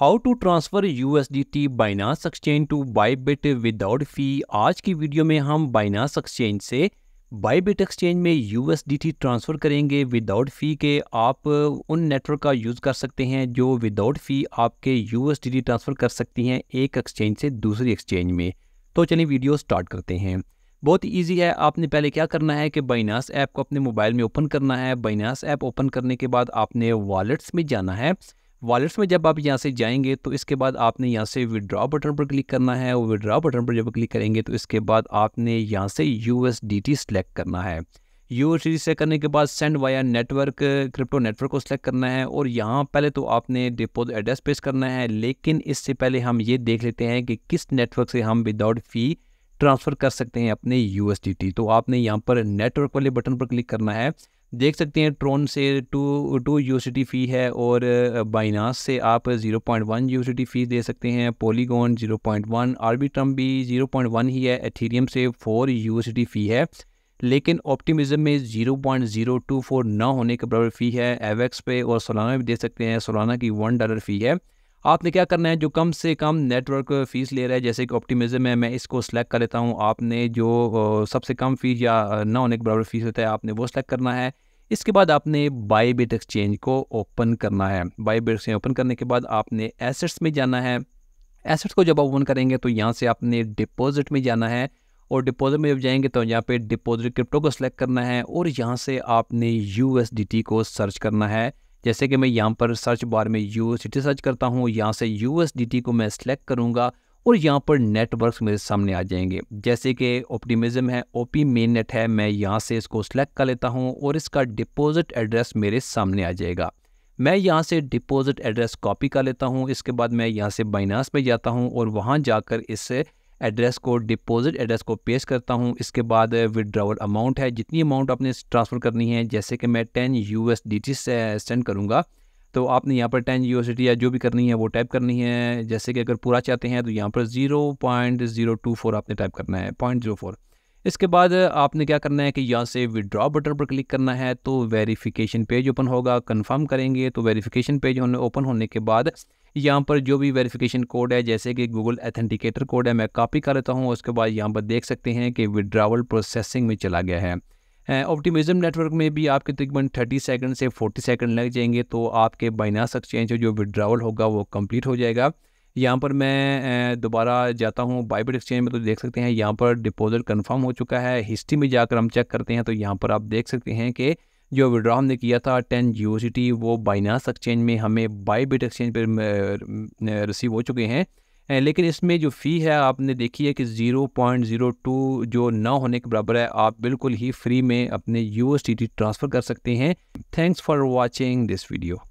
how to transfer U S D T Binance exchange to Bybit without fee आज की video में हम Binance exchange से Bybit exchange में U S D T transfer करेंगे without fee के आप उन नेटवर्क का यूज़ कर सकते हैं जो विदाउट फ़ी आपके U S D T transfer कर सकती हैं एक एक्सचेंज से दूसरी एक्सचेंज में तो चलिए वीडियो स्टार्ट करते हैं बहुत इजी है आपने पहले क्या करना है कि बाइनास ऐप को अपने मोबाइल में ओपन करना है बाइनास ऐप ओपन करने के बाद आपने वॉलेट्स में जाना है वॉलेट्स में जब आप यहाँ से जाएंगे तो इसके बाद आपने यहाँ से विड्रॉ बटन पर क्लिक करना है और विड्रॉ बटन पर जब क्लिक करेंगे तो इसके बाद आपने यहाँ से U S D T select करना है U S D T select करने के बाद send via network crypto network को सिलेक्ट करना है और यहाँ पहले तो आपने डिपोज एड्रेस पेश करना है लेकिन इससे पहले हम ये देख लेते हैं कि किस नेटवर्क से हम विदाउट फ़ी ट्रांसफ़र कर सकते हैं अपने यू तो आपने यहाँ पर नेटवर्क वाले बटन पर क्लिक करना है देख सकते हैं ट्रोन से टू टू यू फ़ी है और बाइनास uh, से आप zero point one U fee दे सकते हैं Polygon zero point one Arbitrum भी ज़ीरो पॉइंट वन ही है एथीरियम से फोर यू फ़ी है लेकिन ऑप्टिमिज्म में zero point zero two four ना होने के बराबर फ़ी है एवेक्स पे और सोलाना में भी दे सकते हैं सोलाना की वन डॉलर फ़ी है आपने क्या करना है जो कम से कम नेटवर्क फ़ीस ले रहा है जैसे कि ऑप्टिमिज्म है मैं इसको सेलेक्ट कर लेता हूँ आपने जो uh, सबसे कम फ़ीस या uh, ना होने के बराबर फ़ीस होता है आपने वो सिलेक्ट करना है इसके बाद आपने बाई बिट एक्सचेंज को ओपन करना है बाई बिट एक्सचेंज ओपन करने के बाद आपने एसेट्स में जाना है एसेट्स को जब ओपन करेंगे तो यहाँ से आपने डिपॉजिट में जाना है और डिपॉजिट में जब जाएंगे तो यहाँ पे डिपॉजिट क्रिप्टो को सिलेक्ट करना है और यहाँ से आपने यू को सर्च करना है जैसे कि मैं यहाँ पर सर्च बार में यू सर्च करता हूँ यहाँ से यू को मैं सिलेक्ट करूँगा और यहाँ पर नेटवर्क्स मेरे सामने आ जाएंगे जैसे कि ऑप्टिमिज्म है ओपी मेन नेट है मैं यहाँ से इसको सेलेक्ट कर लेता हूँ और इसका डिपॉजिट एड्रेस मेरे सामने आ जाएगा मैं यहाँ से डिपॉजिट एड्रेस कॉपी कर लेता हूँ इसके बाद मैं यहाँ से बाइनास पे जाता हूँ और वहाँ जाकर इस एड्रेस को डिपॉजिट एड्रेस को पेश करता हूँ इसके बाद विदड्रावल अमाउंट है जितनी अमाउंट आपने ट्रांसफ़र करनी है जैसे कि मैं ten U S D T send करूँगा तो आपने यहाँ पर टेन जी या जो भी करनी है वो टाइप करनी है जैसे कि अगर पूरा चाहते हैं तो यहाँ पर zero point zero two four आपने टाइप करना है पॉइंट ज़ीरो फोर इसके बाद आपने क्या करना है कि यहाँ से विड्रॉ बटन पर क्लिक करना है तो वेरीफिकेशन पेज ओपन होगा कन्फर्म करेंगे तो वेरीफिकेशन पेज होने ओपन होने के बाद यहाँ पर जो भी वेरीफ़िकेशन कोड है जैसे कि गूगल एथेंटिकेटर कोड है मैं कॉपी कर लेता हूँ उसके बाद यहाँ पर देख सकते हैं कि विड्रावल प्रोसेसिंग में चला गया है ऑप्टिमिज्म नेटवर्क में भी आपके तकरीबन थर्टी सेकेंड से फोर्टी सेकेंड लग जाएंगे तो आपके बाइनास एक्सचेंज जो विड्रावल होगा वो कम्प्लीट हो जाएगा यहाँ पर मैं दोबारा जाता हूँ बाइबिट एक्सचेंज में तो देख सकते हैं यहाँ पर डिपॉजिट कन्फर्म हो चुका है हिस्ट्री में जाकर हम चेक करते हैं तो यहाँ पर आप देख सकते हैं कि जो विड्रॉ हमने किया था टेन टी वो बाइनास एक्सचेंज में हमें बाईबिट एक्सचेंज पर रिसीव हो चुके हैं लेकिन इसमें जो फ़ी है आपने देखी है कि ज़ीरो पॉइंट ज़ीरो टू जो ना होने के बराबर है आप बिल्कुल ही फ्री में अपने यू ट्रांसफ़र कर सकते हैं thanks for watching this video